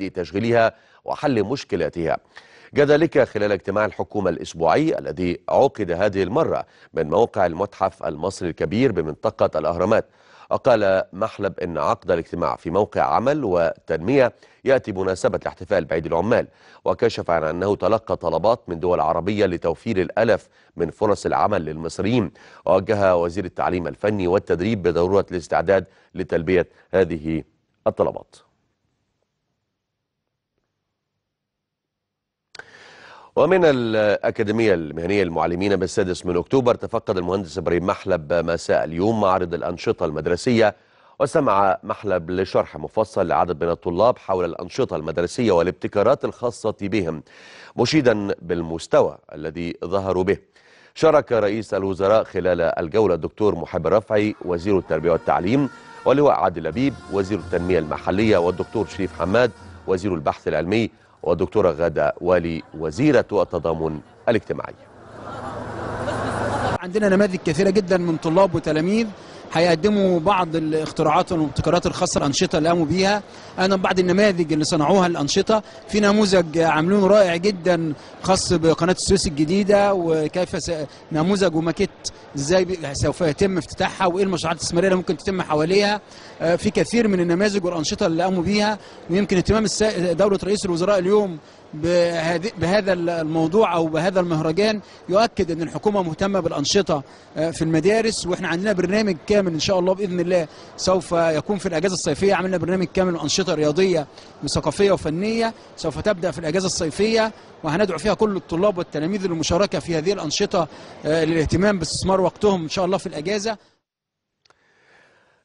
لتشغيلها وحل مشكلاتها كذلك خلال اجتماع الحكومة الأسبوعي الذي عقد هذه المرة من موقع المتحف المصري الكبير بمنطقة الأهرامات أقال محلب أن عقد الاجتماع في موقع عمل وتنمية يأتي بمناسبة الاحتفال بعيد العمال وكشف عن أنه تلقى طلبات من دول عربية لتوفير الألف من فرص العمل للمصريين ووجه وزير التعليم الفني والتدريب بضرورة الاستعداد لتلبية هذه الطلبات ومن الأكاديمية المهنية للمعلمين بالسادس من أكتوبر تفقد المهندس إبراهيم محلب مساء اليوم معرض الأنشطة المدرسية وسمع محلب لشرح مفصل لعدد من الطلاب حول الأنشطة المدرسية والابتكارات الخاصة بهم مشيدا بالمستوى الذي ظهروا به شارك رئيس الوزراء خلال الجولة الدكتور محب الرفعي وزير التربية والتعليم ولواء عادل أبيب وزير التنمية المحلية والدكتور شريف حماد وزير البحث العلمي والدكتورة غادة والي وزيرة التضامن الاجتماعي عندنا نماذج كثيرة جدا من طلاب وتلاميذ هيقدموا بعض الاختراعات والابتكارات الخاصه الانشطه اللي قاموا بيها انا بعض النماذج اللي صنعوها الانشطه في نموذج عاملينه رائع جدا خاص بقناه السويس الجديده وكيف س... نموذج وماكيت ازاي ب... سوف يتم افتتاحها وايه المشروعات الاستثماريه اللي ممكن تتم حواليها آه، في كثير من النماذج والانشطه اللي قاموا بيها ويمكن اهتمام الس... دوله رئيس الوزراء اليوم بهذا الموضوع او بهذا المهرجان يؤكد ان الحكومه مهتمه بالانشطه آه، في المدارس واحنا عندنا برنامج كامل ان شاء الله باذن الله سوف يكون في الاجازه الصيفيه عملنا برنامج كامل انشطه رياضيه وثقافيه وفنيه سوف تبدا في الاجازه الصيفيه وهندعو فيها كل الطلاب والتلاميذ للمشاركه في هذه الانشطه آه، للاهتمام باستثمار وقتهم ان شاء الله في الاجازه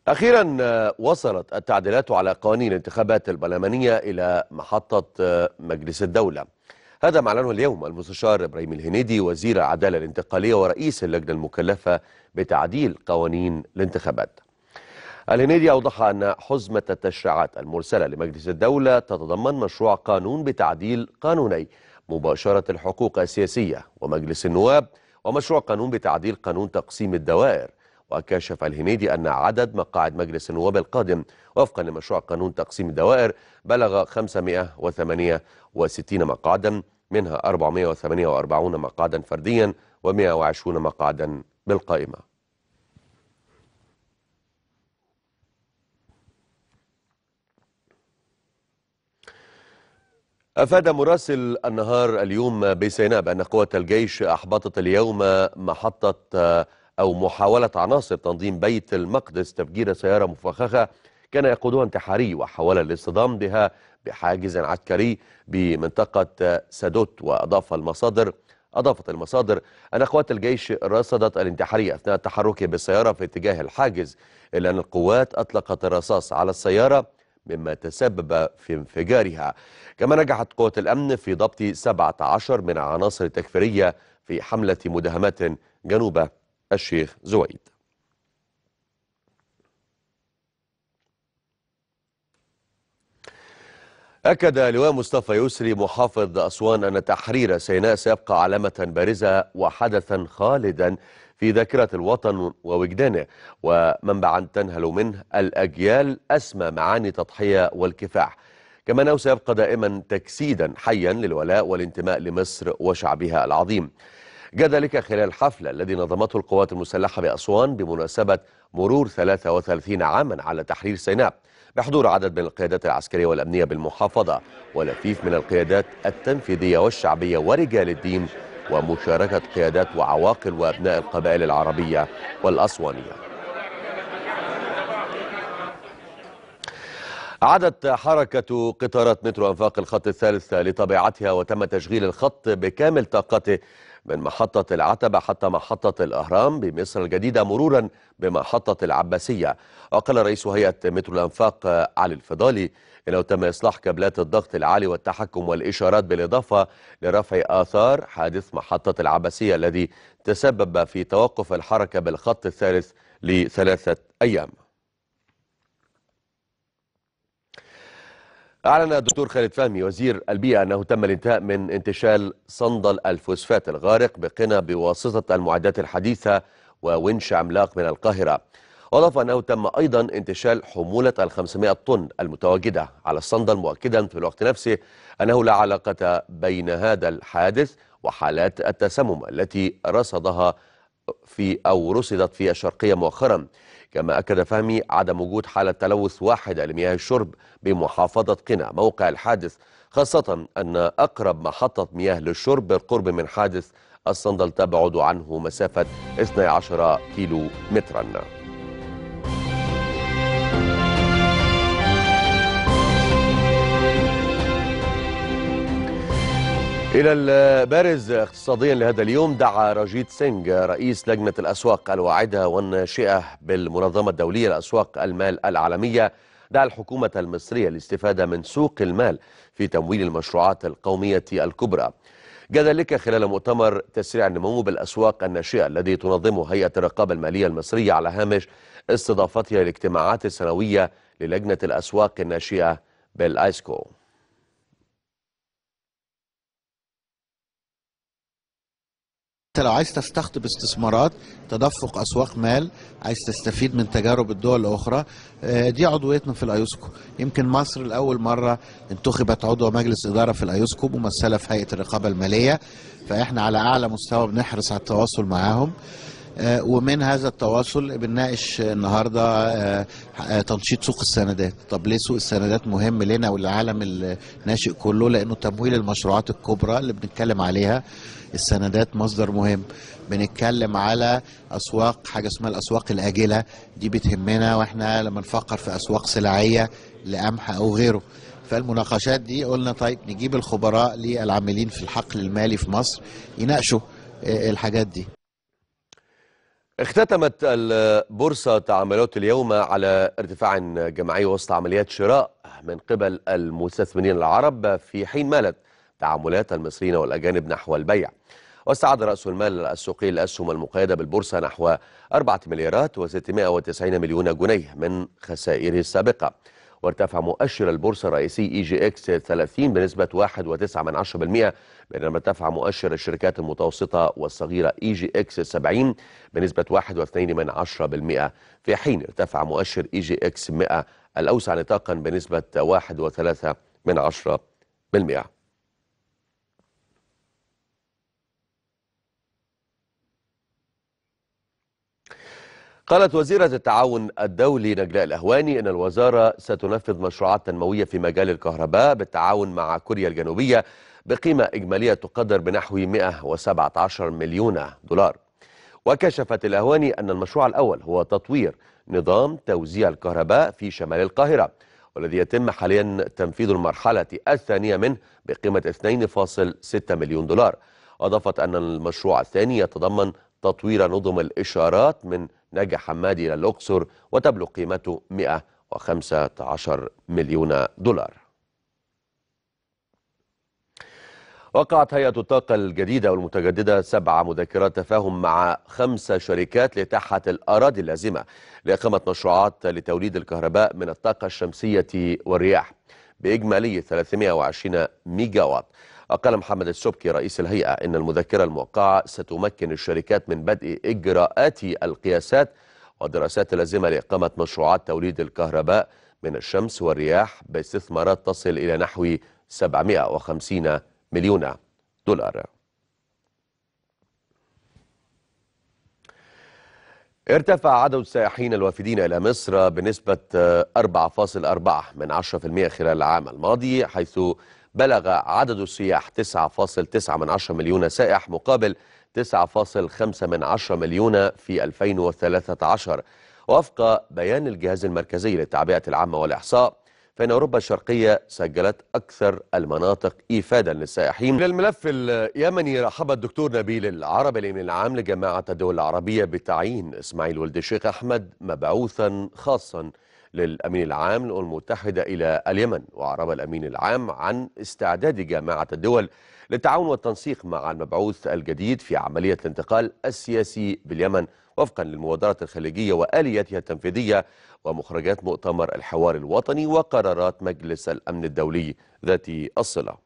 أخيرا آه، وصلت التعديلات على قوانين الانتخابات البرلمانية إلى محطة آه، مجلس الدولة هذا ما أعلنه اليوم المستشار إبراهيم الهنيدي وزير العدالة الانتقالية ورئيس اللجنة المكلفة بتعديل قوانين الانتخابات الهنيدي أوضح أن حزمة التشريعات المرسلة لمجلس الدولة تتضمن مشروع قانون بتعديل قانوني مباشرة الحقوق السياسية ومجلس النواب ومشروع قانون بتعديل قانون تقسيم الدوائر وكشف الهنيدي أن عدد مقاعد مجلس النواب القادم وفقا لمشروع قانون تقسيم الدوائر بلغ 568 مقعدا منها 448 مقعدا فرديا و120 مقعدا بالقائمة أفاد مراسل النهار اليوم بسيناء بأن قوة الجيش أحبطت اليوم محطة أو محاولة عناصر تنظيم بيت المقدس تفجير سيارة مفخخة كان يقودها انتحاري وحاول الاصطدام بها بحاجز عسكري بمنطقة سادوت وأضاف المصادر أضافت المصادر أن قوات الجيش رصدت الانتحاري أثناء تحركه بالسيارة في اتجاه الحاجز إلا أن القوات أطلقت الرصاص على السيارة مما تسبب في انفجارها كما نجحت قوة الأمن في ضبط 17 من عناصر تكفيرية في حملة مداهمات جنوب الشيخ زويد أكد لواء مصطفى يسري محافظ أسوان أن تحرير سيناء سيبقى علامة بارزة وحدثا خالدا في ذاكرة الوطن ووجدانه ومنبعا تنهل منه الأجيال أسمى معاني تضحية والكفاح كما أنه سيبقى دائما تجسيدا حيا للولاء والانتماء لمصر وشعبها العظيم جاء ذلك خلال حفلة الذي نظمته القوات المسلحة بأسوان بمناسبة مرور 33 عاما على تحرير سيناء بحضور عدد من القيادات العسكرية والأمنية بالمحافظة ولفيف من القيادات التنفيذية والشعبية ورجال الدين ومشاركة قيادات وعواقل وأبناء القبائل العربية والأسوانية عادت حركة قطارات مترو أنفاق الخط الثالث لطبيعتها وتم تشغيل الخط بكامل طاقته من محطة العتبة حتى محطة الأهرام بمصر الجديدة مرورا بمحطة العباسية وقال رئيس هيئة مترو الأنفاق علي الفضالي إنه تم إصلاح كابلات الضغط العالي والتحكم والإشارات بالإضافة لرفع آثار حادث محطة العباسية الذي تسبب في توقف الحركة بالخط الثالث لثلاثة أيام أعلن الدكتور خالد فهمي وزير البيئة أنه تم الانتهاء من انتشال صندل الفوسفات الغارق بقنا بواسطة المعدات الحديثة وونش عملاق من القاهرة وأضاف أنه تم أيضا انتشال حمولة ال 500 طن المتواجدة على الصندل مؤكدا في الوقت نفسه أنه لا علاقة بين هذا الحادث وحالات التسمم التي رصدها في أو رصدت في الشرقية مؤخرا كما أكد فهمي عدم وجود حالة تلوث واحدة لمياه الشرب بمحافظة قنا موقع الحادث خاصة أن أقرب محطة مياه للشرب بالقرب من حادث الصندل تبعد عنه مسافة 12 كيلو متراً إلى البارز اقتصاديا لهذا اليوم دعا راجيت سينغ رئيس لجنة الأسواق الواعدة والناشئة بالمنظمة الدولية لأسواق المال العالمية دعا الحكومة المصرية للاستفادة من سوق المال في تمويل المشروعات القومية الكبرى جاء ذلك خلال مؤتمر تسريع النمو بالأسواق الناشئة الذي تنظمه هيئة الرقابة المالية المصرية على هامش استضافتها الاجتماعات السنوية للجنة الأسواق الناشئة بالآيسكو انت لو عايز تستقطب استثمارات تدفق اسواق مال عايز تستفيد من تجارب الدول الاخرى آه، دي عضويتنا في الايوسكو يمكن مصر لاول مره انتخبت عضو مجلس اداره في الايوسكو ممثله في هيئه الرقابه الماليه فاحنا على اعلى مستوى بنحرص على التواصل معاهم آه، ومن هذا التواصل بنناقش النهارده آه، تنشيط سوق السندات، طب ليه سوق السندات مهم لنا وللعالم الناشئ كله؟ لانه تمويل المشروعات الكبرى اللي بنتكلم عليها السندات مصدر مهم بنتكلم على اسواق حاجه اسمها الاسواق الاجله دي بتهمنا واحنا لما نفكر في اسواق سلعيه لقمح او غيره فالمناقشات دي قلنا طيب نجيب الخبراء للعاملين في الحقل المالي في مصر يناقشوا آه، الحاجات دي اختتمت البورصة تعاملات اليوم على ارتفاع جماعي وسط عمليات شراء من قبل المستثمرين العرب في حين مالت تعاملات المصريين والأجانب نحو البيع واستعاد رأس المال السوقي للأسهم المقيدة بالبورصة نحو 4 مليارات و690 مليون جنيه من خسائره السابقة وارتفع مؤشر البورصة الرئيسي اي جي اكس 30 بنسبة 1.9% بينما ارتفع مؤشر الشركات المتوسطة والصغيرة اي جي اكس 70 بنسبة 1.2% في حين ارتفع مؤشر اي جي اكس 100 الأوسع نطاقا بنسبة 1.3% قالت وزيرة التعاون الدولي نجلاء الأهواني أن الوزارة ستنفذ مشروعات تنموية في مجال الكهرباء بالتعاون مع كوريا الجنوبية بقيمة إجمالية تقدر بنحو 117 مليون دولار وكشفت الأهواني أن المشروع الأول هو تطوير نظام توزيع الكهرباء في شمال القاهرة والذي يتم حاليا تنفيذ المرحلة الثانية منه بقيمة 2.6 مليون دولار أضافت أن المشروع الثاني يتضمن تطوير نظم الإشارات من نجا حمادي إلى الأقصر وتبلغ قيمته 115 مليون دولار وقعت هيئة الطاقة الجديدة والمتجددة سبع مذكرات تفاهم مع خمس شركات لإتاحة الأراضي اللازمة لإقامة مشروعات لتوليد الكهرباء من الطاقة الشمسية والرياح بإجمالي 320 ميجاوات وقال محمد السبكي رئيس الهيئة أن المذكرة الموقعة ستمكن الشركات من بدء إجراءات القياسات والدراسات اللازمة لإقامة مشروعات توليد الكهرباء من الشمس والرياح باستثمارات تصل إلى نحو 750 مليون دولار ارتفع عدد السائحين الوافدين إلى مصر بنسبة 4.4 من 10% خلال العام الماضي حيث بلغ عدد السياح 9.9 من 10 مليون سائح مقابل 9.5 من 10 مليون في 2013 وفق بيان الجهاز المركزي للتعبئة العامة والإحصاء فإن أوروبا الشرقية سجلت أكثر المناطق إفادة للسائحين للملف الملف اليمني رحب الدكتور نبيل العربي الأمين العام لجماعة الدول العربية بتعيين إسماعيل ولد الشيخ أحمد مبعوثا خاصا للأمين العام للأمم المتحدة إلى اليمن وأعرب الأمين العام عن استعداد جامعة الدول للتعاون والتنسيق مع المبعوث الجديد في عملية الانتقال السياسي باليمن وفقا للمبادرة الخليجية وآلياتها التنفيذية ومخرجات مؤتمر الحوار الوطني وقرارات مجلس الأمن الدولي ذات الصلة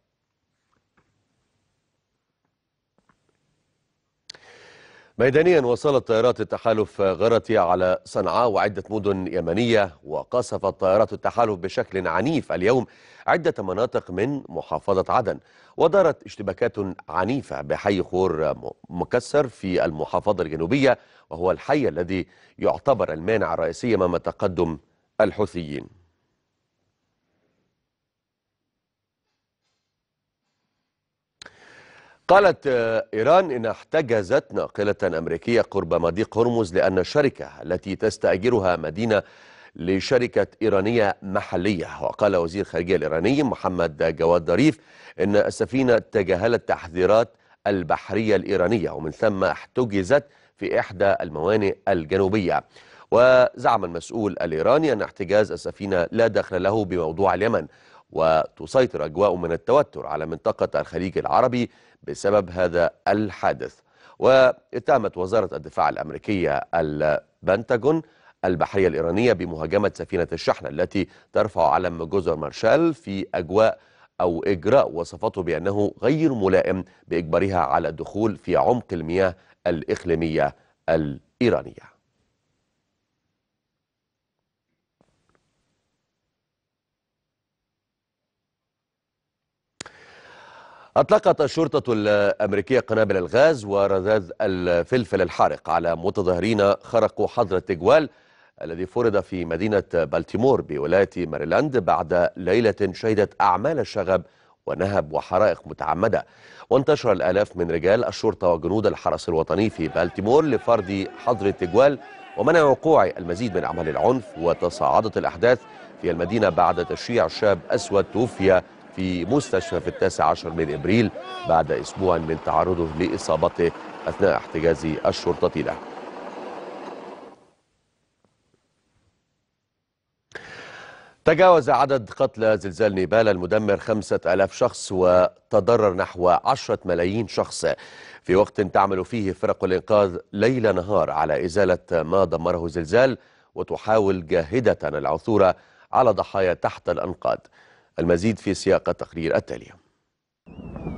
ميدانيا وصلت طائرات التحالف غرتي على صنعاء وعدة مدن يمنية وقصفت طائرات التحالف بشكل عنيف اليوم عدة مناطق من محافظة عدن ودارت اشتباكات عنيفة بحي خور مكسر في المحافظة الجنوبية وهو الحي الذي يعتبر المانع الرئيسي أمام تقدم الحوثيين قالت آه، إيران إن احتجزت ناقلة أمريكية قرب مضيق هرمز لأن الشركة التي تستأجرها مدينة لشركة إيرانية محلية وقال وزير الخارجية الإيراني محمد جواد ظريف إن السفينة تجاهلت تحذيرات البحرية الإيرانية ومن ثم احتجزت في إحدى الموانئ الجنوبية وزعم المسؤول الإيراني أن احتجاز السفينة لا دخل له بموضوع اليمن وتسيطر أجواء من التوتر على منطقة الخليج العربي بسبب هذا الحادث واتهمت وزارة الدفاع الأمريكية البنتاجون البحرية الإيرانية بمهاجمة سفينة الشحن التي ترفع علم جزر مارشال في أجواء أو إجراء وصفته بأنه غير ملائم بإجبارها على الدخول في عمق المياه الإقليمية الإيرانية أطلقت الشرطة الأمريكية قنابل الغاز ورذاذ الفلفل الحارق على متظاهرين خرقوا حظر التجوال الذي فرض في مدينة بالتيمور بولاية ماريلاند بعد ليلة شهدت أعمال شغب ونهب وحرائق متعمدة وانتشر الآلاف من رجال الشرطة وجنود الحرس الوطني في بالتيمور لفرض حظر التجوال ومنع وقوع المزيد من أعمال العنف وتصاعدت الأحداث في المدينة بعد تشييع شاب أسود توفي في مستشفى في التاسع عشر من إبريل بعد أسبوع من تعرضه لإصابته أثناء احتجاز الشرطة له تجاوز عدد قتلى زلزال نيبال المدمر خمسة ألاف شخص وتضرر نحو عشرة ملايين شخص في وقت تعمل فيه فرق الإنقاذ ليل نهار على إزالة ما دمره زلزال وتحاول جاهدة العثور على ضحايا تحت الأنقاض المزيد في سياق التقرير التالي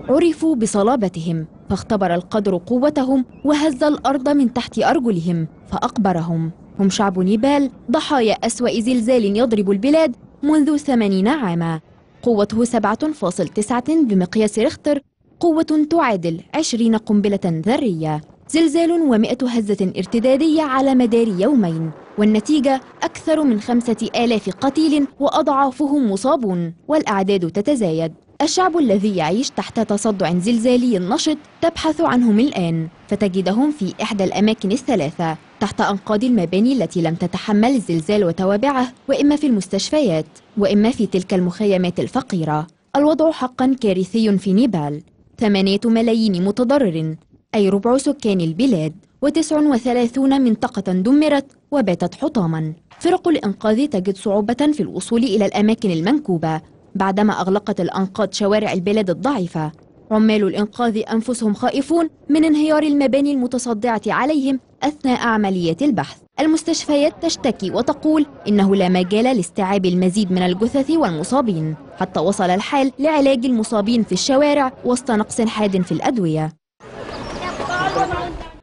عرفوا بصلابتهم فاختبر القدر قوتهم وهز الأرض من تحت أرجلهم فأقبرهم هم شعب نيبال ضحايا أسوأ زلزال يضرب البلاد منذ ثمانين عاما قوته 7.9 بمقياس ريختر قوة تعادل 20 قنبلة ذرية زلزال ومئة هزة ارتدادية على مدار يومين والنتيجة أكثر من خمسة آلاف قتيل وأضعافهم مصابون والأعداد تتزايد الشعب الذي يعيش تحت تصدع زلزالي نشط تبحث عنهم الآن فتجدهم في إحدى الأماكن الثلاثة تحت أنقاض المباني التي لم تتحمل الزلزال وتوابعه وإما في المستشفيات وإما في تلك المخيمات الفقيرة الوضع حقا كارثي في نيبال ثمانية ملايين متضرر أي ربع سكان البلاد وثلاثون منطقة دمرت وباتت حطاما فرق الإنقاذ تجد صعوبة في الوصول إلى الأماكن المنكوبة بعدما أغلقت الأنقاض شوارع البلاد الضعيفة عمال الإنقاذ أنفسهم خائفون من انهيار المباني المتصدعة عليهم أثناء عملية البحث المستشفيات تشتكي وتقول إنه لا مجال لاستيعاب المزيد من الجثث والمصابين حتى وصل الحال لعلاج المصابين في الشوارع وسط نقص حاد في الأدوية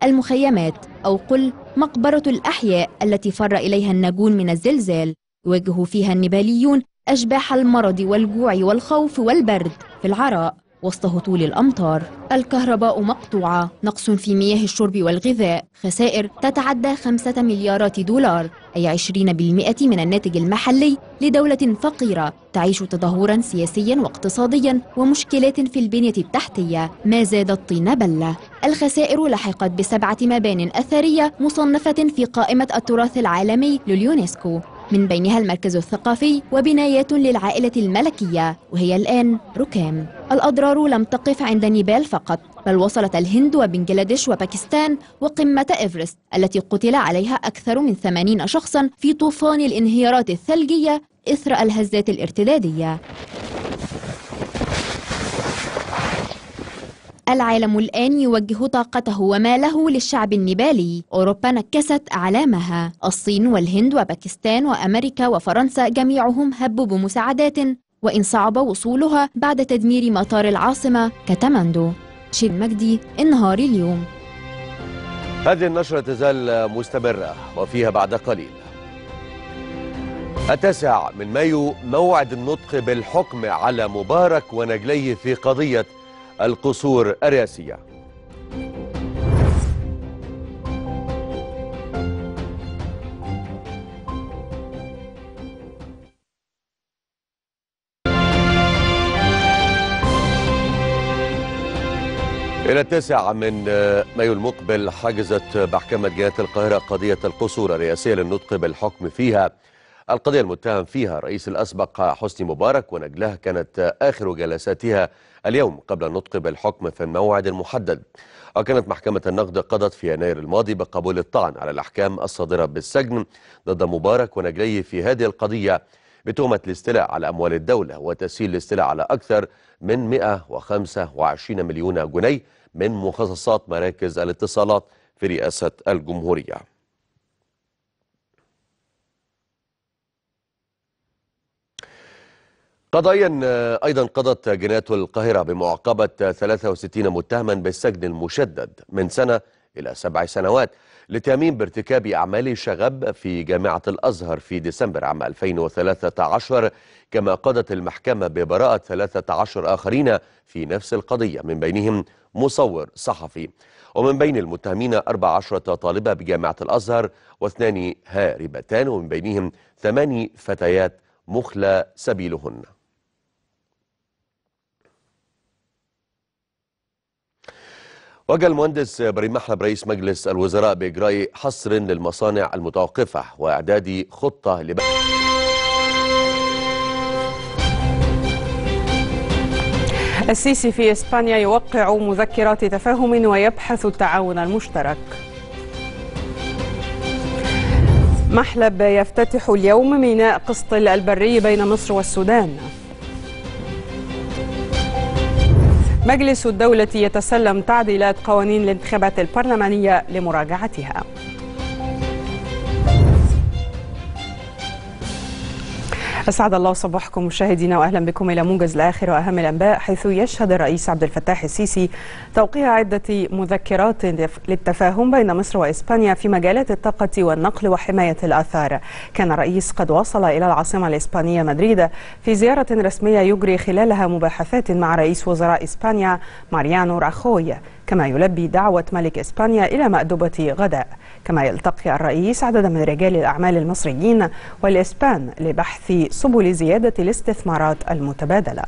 المخيمات أو قل مقبرة الأحياء التي فر إليها الناجون من الزلزال يواجه فيها النباليون أشباح المرض والجوع والخوف والبرد في العراء وسط هطول الأمطار الكهرباء مقطوعة نقص في مياه الشرب والغذاء خسائر تتعدى خمسة مليارات دولار أي 20% من الناتج المحلي لدولة فقيرة تعيش تدهورا سياسيا واقتصاديا ومشكلات في البنية التحتية ما زاد الطين بلة الخسائر لحقت بسبعة مبان أثرية مصنفة في قائمة التراث العالمي لليونسكو من بينها المركز الثقافي وبنايات للعائلة الملكية وهي الآن ركام الأضرار لم تقف عند نيبال فقط بل وصلت الهند وبنجلاديش وباكستان وقمة إيفرست التي قتل عليها أكثر من 80 شخصا في طوفان الانهيارات الثلجية إثر الهزات الارتدادية العالم الآن يوجه طاقته وماله للشعب النبالي أوروبا نكست أعلامها الصين والهند وباكستان وأمريكا وفرنسا جميعهم هبوا بمساعدات وإن صعب وصولها بعد تدمير مطار العاصمة كتماندو شيد مجدي النهار اليوم هذه النشرة تزال مستمرة وفيها بعد قليل التاسع من مايو موعد النطق بالحكم على مبارك ونجليه في قضية القصور الرئاسية إلى التاسع من مايو المقبل حجزت محكمة جهات القاهرة قضية القصور الرئاسية للنطق بالحكم فيها القضية المتهم فيها الرئيس الأسبق حسني مبارك ونجله كانت آخر جلساتها اليوم قبل النطق بالحكم في الموعد المحدد وكانت محكمة النقد قضت في يناير الماضي بقبول الطعن على الأحكام الصادرة بالسجن ضد مبارك ونجلي في هذه القضية بتهمة الاستيلاء على أموال الدولة وتسهيل الاستيلاء على أكثر من 125 مليون جنيه من مخصصات مراكز الاتصالات في رئاسة الجمهورية قضائيا آه، أيضا قضت جنايات القاهرة بمعاقبة 63 متهما بالسجن المشدد من سنة إلى سبع سنوات لتأمين بارتكاب أعمال شغب في جامعة الأزهر في ديسمبر عام 2013 كما قضت المحكمة ببراءة 13 آخرين في نفس القضية من بينهم مصور صحفي ومن بين المتهمين 14 طالبة بجامعة الأزهر واثنان هاربتان ومن بينهم ثماني فتيات مخلى سبيلهن وجه المهندس ابراهيم محلب رئيس مجلس الوزراء بإجراء حصر للمصانع المتوقفة وإعداد خطة لب... السيسي في إسبانيا يوقع مذكرات تفاهم ويبحث التعاون المشترك محلب يفتتح اليوم ميناء قسطل البري بين مصر والسودان مجلس الدولة يتسلم تعديلات قوانين الانتخابات البرلمانية لمراجعتها أسعد الله صباحكم مشاهدينا وأهلا بكم إلى موجز الآخر وأهم الأنباء حيث يشهد الرئيس عبد الفتاح السيسي توقيع عدة مذكرات للتفاهم بين مصر وإسبانيا في مجالات الطاقة والنقل وحماية الآثار كان الرئيس قد وصل إلى العاصمة الإسبانية مدريد في زيارة رسمية يجري خلالها مباحثات مع رئيس وزراء إسبانيا ماريانو راخويا. كما يلبي دعوة ملك إسبانيا إلى مأدبة غداء كما يلتقي الرئيس عددا من رجال الأعمال المصريين والإسبان لبحث سبل زيادة الاستثمارات المتبادلة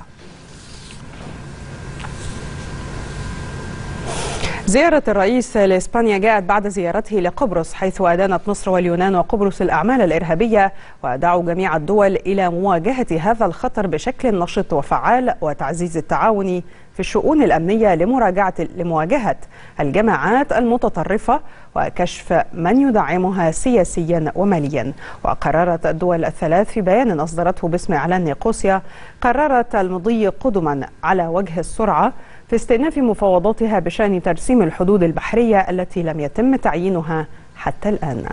زيارة الرئيس لإسبانيا جاءت بعد زيارته لقبرص حيث أدانت مصر واليونان وقبرص الأعمال الإرهابية ودعوا جميع الدول إلى مواجهة هذا الخطر بشكل نشط وفعال وتعزيز التعاون في الشؤون الأمنية لمراجعة لمواجهة الجماعات المتطرفة وكشف من يدعمها سياسيا وماليا وقررت الدول الثلاث في بيان أصدرته باسم إعلان نيقوسيا قررت المضي قدما على وجه السرعة في استئناف مفاوضاتها بشأن ترسيم الحدود البحرية التي لم يتم تعيينها حتى الآن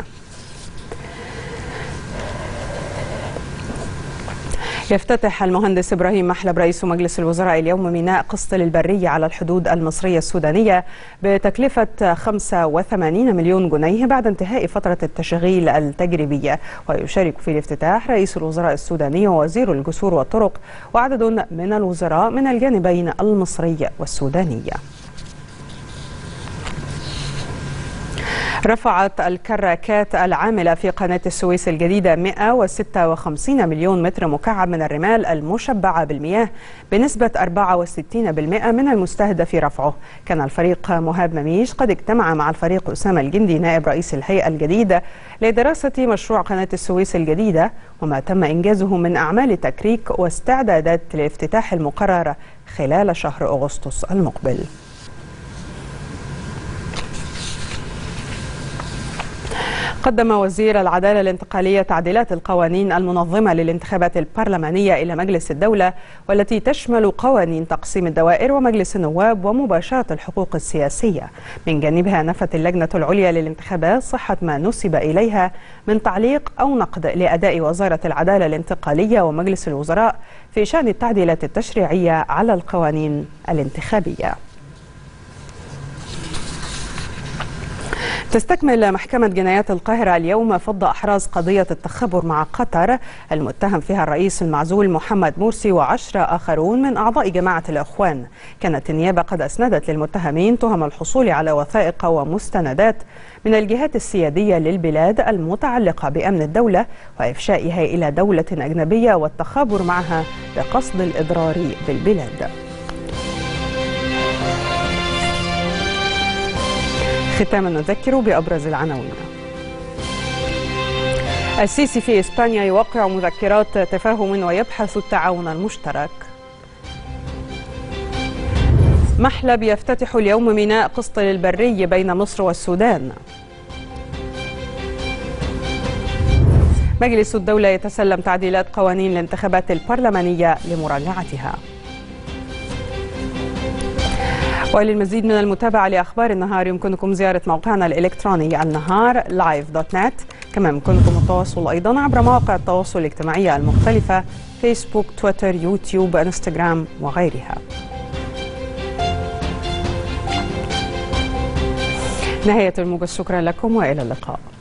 يفتتح المهندس إبراهيم محلب رئيس مجلس الوزراء اليوم ميناء قسط البري على الحدود المصرية السودانية بتكلفة 85 مليون جنيه بعد انتهاء فترة التشغيل التجريبية ويشارك في الافتتاح رئيس الوزراء السوداني ووزير الجسور والطرق وعدد من الوزراء من الجانبين المصري والسوداني رفعت الكراكات العاملة في قناة السويس الجديدة 156 مليون متر مكعب من الرمال المشبعة بالمياه بنسبة 64% من المستهدف رفعه كان الفريق مهاب مميش قد اجتمع مع الفريق أسامة الجندي نائب رئيس الهيئة الجديدة لدراسة مشروع قناة السويس الجديدة وما تم إنجازه من أعمال تكريك واستعدادات لافتتاح المقرر خلال شهر أغسطس المقبل قدم وزير العدالة الانتقالية تعديلات القوانين المنظمة للانتخابات البرلمانية إلى مجلس الدولة والتي تشمل قوانين تقسيم الدوائر ومجلس النواب ومباشرة الحقوق السياسية من جانبها نفت اللجنة العليا للانتخابات صحة ما نسب إليها من تعليق أو نقد لأداء وزارة العدالة الانتقالية ومجلس الوزراء في شأن التعديلات التشريعية على القوانين الانتخابية تستكمل محكمة جنايات القاهرة اليوم فض أحراز قضية التخبر مع قطر المتهم فيها الرئيس المعزول محمد مرسي وعشرة آخرون من أعضاء جماعة الأخوان كانت النيابة قد أسندت للمتهمين تهم الحصول على وثائق ومستندات من الجهات السيادية للبلاد المتعلقة بأمن الدولة وإفشائها إلى دولة أجنبية والتخابر معها بقصد الإضرار بالبلاد ختاما نذكر بأبرز العناوين السيسي في إسبانيا يوقع مذكرات تفاهم ويبحث التعاون المشترك محلب يفتتح اليوم ميناء قسطل البري بين مصر والسودان مجلس الدولة يتسلم تعديلات قوانين الانتخابات البرلمانية لمراجعتها وللمزيد من المتابعة لأخبار النهار يمكنكم زيارة موقعنا الإلكتروني النهار لايف دوت نت كما يمكنكم التواصل أيضا عبر مواقع التواصل الاجتماعية المختلفة فيسبوك تويتر يوتيوب انستغرام وغيرها نهاية الموجة شكرا لكم وإلى اللقاء